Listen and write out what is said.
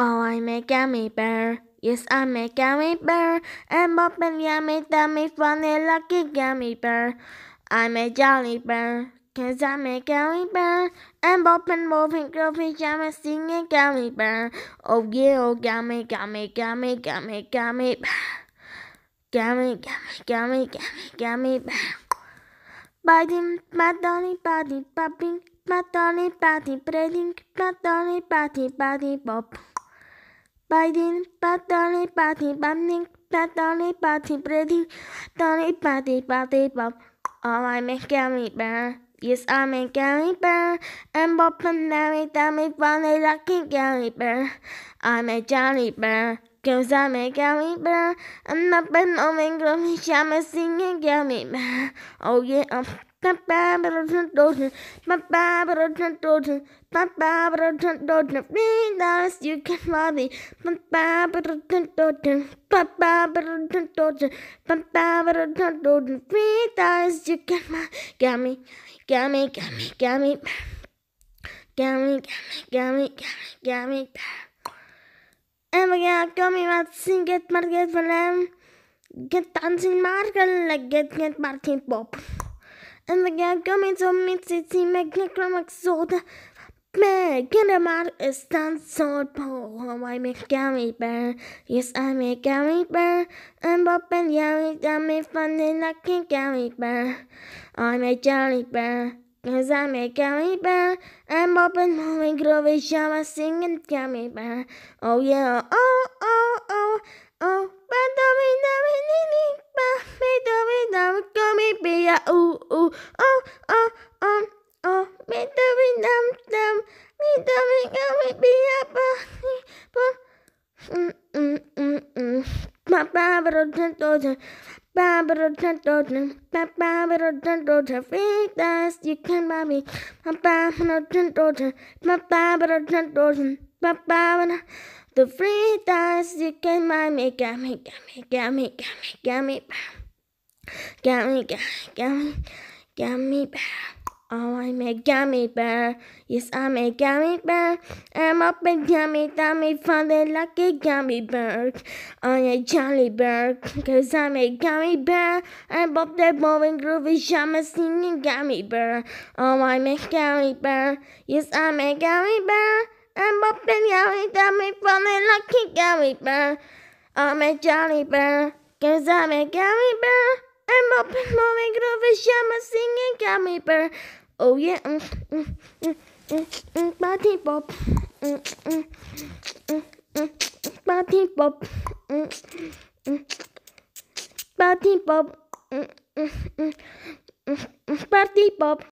Oh, I'm a gummy bear. Yes, I'm a gummy bear. I'm up and yummy, dummy, funny, lucky gummy bear. I'm a jolly bear. Cause I'm a gummy bear. And and Bob i and bopping, moving, groovy, jamming, singing gummy bear. Oh yeah, oh gummy, gummy, gummy, gummy, gummy bear. Gummy, gummy, gummy, gummy, gummy bear. Biting, my dolly, body, popping, my dolly, body, breathing, my dolly, body, body, bop. Biting, patani, patty, bumming, patani, patty, breathing, tony, patty, patty, bum. Oh, I'm a gummy bear. Yes, I'm a gummy bear. And Bob and Mary, dummy, funny, lucky gummy bear. I'm a Johnny bear. Kozame gummy bear, I'm up and omen gummy shama singing gummy bear. Oh yeah, um, papa but I turn dozen, papa but I turn dozen, papa but I turn dozen. Three dollars you can buy me, papa but I turn dozen, papa but I turn dozen, papa but I turn dozen. Three dollars you can buy gummy, gummy, gummy, gummy, gummy, gummy, gummy, gummy, gummy, gummy. And we're Immer ja, Tommy Martin, get Market Valem, get Dancing like get get Martin Bob. Immer ja, Tommy so mit Sitzi, mit Necromax Soda, Meg, Kindermark ist dann so poor, I make gummy bear, yes I make gummy bear, and Bob and Yummy, Dummy, funny, a gummy bear, I'm a jelly bear. Cause I make gummy bear. I'm open moving, groovy shama, singing gummy bear. Oh yeah, oh, oh, oh, oh. But me dummy, nini, bummy, dummy, dummy, gummy bear. Ooh, ooh, oh, oh, oh, oh. Me dummy, dum, dum. Me dummy, gummy me Bum, bum. Think that you can buy me. The free thoughts you can buy me. Got me, got me, got me, got me, got me. Got me, got me, got me, got me. Oh, I'm a gummy bear. Yes, I'm a gummy bear. I'm up a gummy dummy, feeling like a gummy bear. I'm a jolly bear, cause I'm a gummy bear. I'm up that moving groovy, I'm a singing gummy bear. Oh, I'm a gummy bear. Yes, I'm a gummy bear. I'm up a gummy dummy, feeling like a gummy bear. I'm a jolly bear, cause I'm a gummy bear. I'm up and moving groovy, I'm a singing gummy bear. Oh yeah, mm, mm, mm, mm, mm, pop! Party pop!